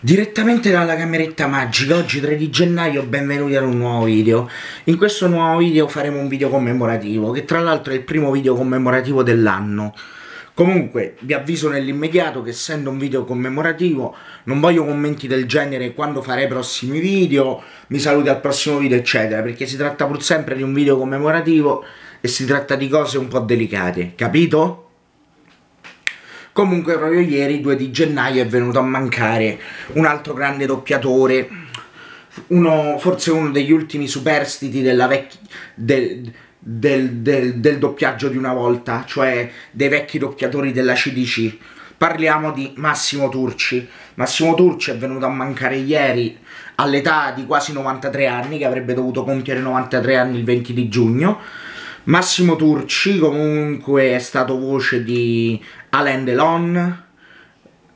Direttamente dalla cameretta magica, oggi 3 di gennaio, benvenuti ad un nuovo video. In questo nuovo video faremo un video commemorativo, che tra l'altro è il primo video commemorativo dell'anno. Comunque, vi avviso nell'immediato che essendo un video commemorativo non voglio commenti del genere quando farei prossimi video, mi saluti al prossimo video, eccetera, perché si tratta pur sempre di un video commemorativo e si tratta di cose un po' delicate, capito? Comunque proprio ieri, 2 di gennaio, è venuto a mancare un altro grande doppiatore, uno, forse uno degli ultimi superstiti del, del, del, del doppiaggio di una volta, cioè dei vecchi doppiatori della CDC. Parliamo di Massimo Turci. Massimo Turci è venuto a mancare ieri all'età di quasi 93 anni, che avrebbe dovuto compiere 93 anni il 20 di giugno. Massimo Turci comunque è stato voce di Alain Delon,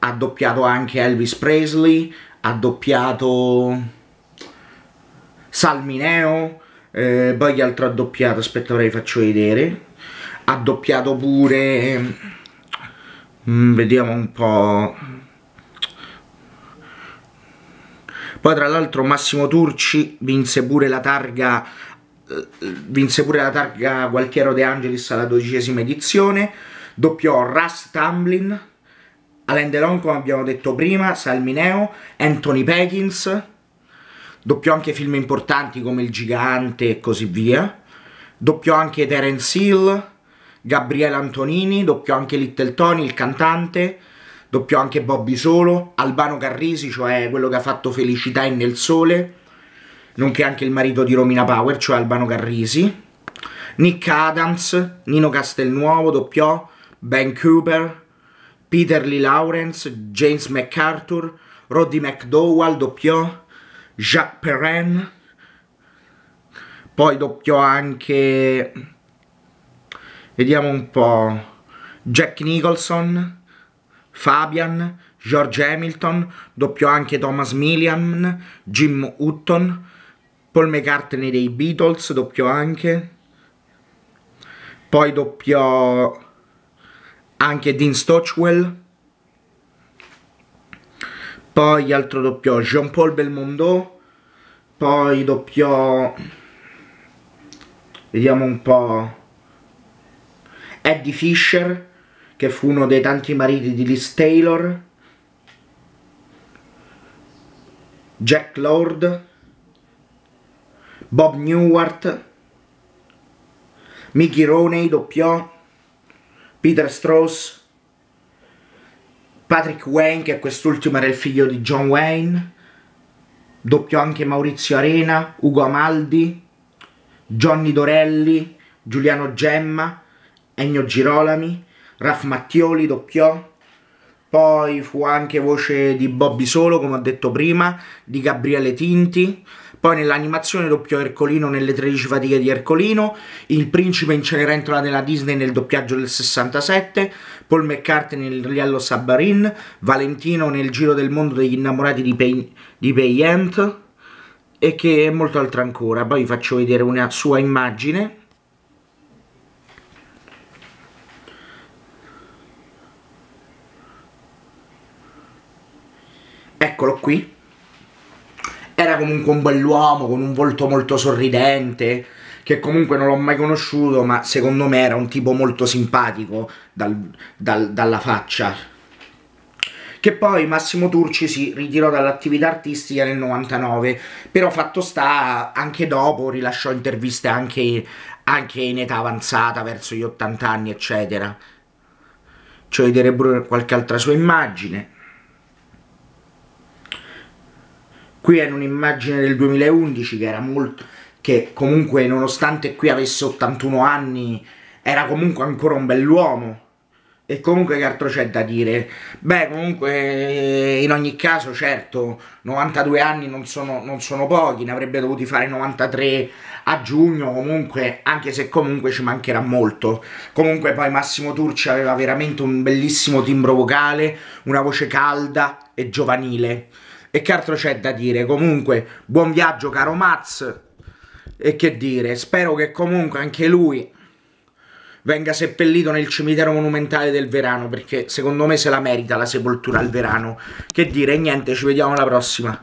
ha doppiato anche Elvis Presley, ha doppiato Salmineo, eh, poi che altro ha doppiato, aspetta ora vi faccio vedere, ha doppiato pure, mm, vediamo un po', poi tra l'altro Massimo Turci vinse pure la targa eh, vinse pure la targa Gualtiero De Angelis alla dodicesima edizione, doppiò Russ Tumblin, Alain Delon come abbiamo detto prima, Salmineo, Anthony Perkins, doppiò anche film importanti come Il Gigante e così via, doppiò anche Terence Hill, Gabriele Antonini, doppiò anche Little Tony, il cantante, doppiò anche Bobby Solo, Albano Carrisi, cioè quello che ha fatto Felicità e Nel Sole, nonché anche il marito di Romina Power, cioè Albano Carrisi, Nick Adams, Nino Castelnuovo, doppiò, Ben Cooper, Peter Lee Lawrence, James McArthur, Roddy McDowell, doppiò, Jacques Perrin, poi doppiò anche, vediamo un po', Jack Nicholson, Fabian, George Hamilton, doppiò anche Thomas Millian, Jim Hutton, Paul McCartney dei Beatles, doppio anche. Poi doppio anche Dean Stochwell. Poi altro doppio Jean-Paul Belmondo. Poi doppio... Vediamo un po'... Eddie Fisher, che fu uno dei tanti mariti di Liz Taylor. Jack Lord. Bob Newhart, Mickey Roney doppiò, Peter Strauss, Patrick Wayne, che quest'ultimo era il figlio di John Wayne, doppiò anche Maurizio Arena, Ugo Amaldi, Johnny Dorelli, Giuliano Gemma, Ennio Girolami, Raf Mattioli doppiò, poi fu anche voce di Bobby Solo, come ho detto prima, di Gabriele Tinti, poi nell'animazione doppio Ercolino nelle 13 fatiche di Ercolino, Il principe in Cenerentola della Disney nel doppiaggio del 67, Paul McCartney nel Riallo Sabarin, Valentino nel Giro del Mondo degli innamorati di, Pay, di Payant e che è molto altro ancora, poi vi faccio vedere una sua immagine. Eccolo qui era comunque un bell'uomo con un volto molto sorridente, che comunque non l'ho mai conosciuto, ma secondo me era un tipo molto simpatico dal, dal, dalla faccia. Che poi Massimo Turci si ritirò dall'attività artistica nel 99, però fatto sta, anche dopo rilasciò interviste anche, anche in età avanzata, verso gli 80 anni, eccetera. Ci cioè, vedrebbero qualche altra sua immagine. Qui era un'immagine del 2011 che era molto che comunque nonostante qui avesse 81 anni era comunque ancora un bell'uomo. E comunque che altro c'è da dire? Beh, comunque eh, in ogni caso, certo, 92 anni non sono, non sono pochi, ne avrebbe dovuti fare 93 a giugno, comunque, anche se comunque ci mancherà molto. Comunque poi Massimo Turci aveva veramente un bellissimo timbro vocale, una voce calda e giovanile. E che altro c'è da dire? Comunque, buon viaggio caro Maz. E che dire, spero che comunque anche lui venga seppellito nel cimitero monumentale del Verano, perché secondo me se la merita la sepoltura al Verano. Che dire, niente, ci vediamo alla prossima.